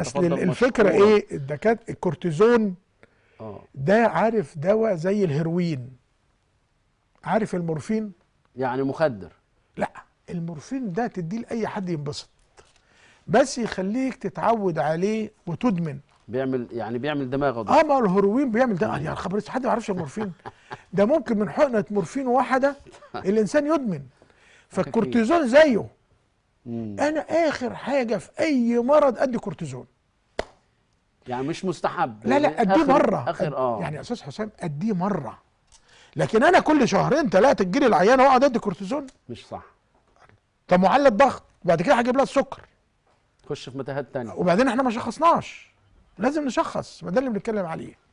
اصل الفكره مشهورة. ايه الدكاتره الكورتيزون آه. ده عارف دواء زي الهيروين عارف المورفين يعني مخدر لا المورفين ده تديه لاي حد ينبسط بس يخليك تتعود عليه وتدمن بيعمل يعني بيعمل دماغه ده اه ما الهيروين بيعمل ده يعني خبر حد ما يعرفش المورفين ده ممكن من حقنه مورفين واحده الانسان يدمن فالكورتيزون زيه مم. انا اخر حاجه في اي مرض ادي كورتيزون يعني مش مستحب لا لا اديه مره اخر اه يعني يا استاذ حسام اديه مره لكن انا كل شهرين ثلاثه تجيلي العيانه واقعد ادي كورتيزون مش صح طب معلى الضغط وبعد كده هجيب لها السكر خش في متاهات تانية وبعدين احنا ما شخصناش لازم نشخص ما ده اللي بنتكلم عليه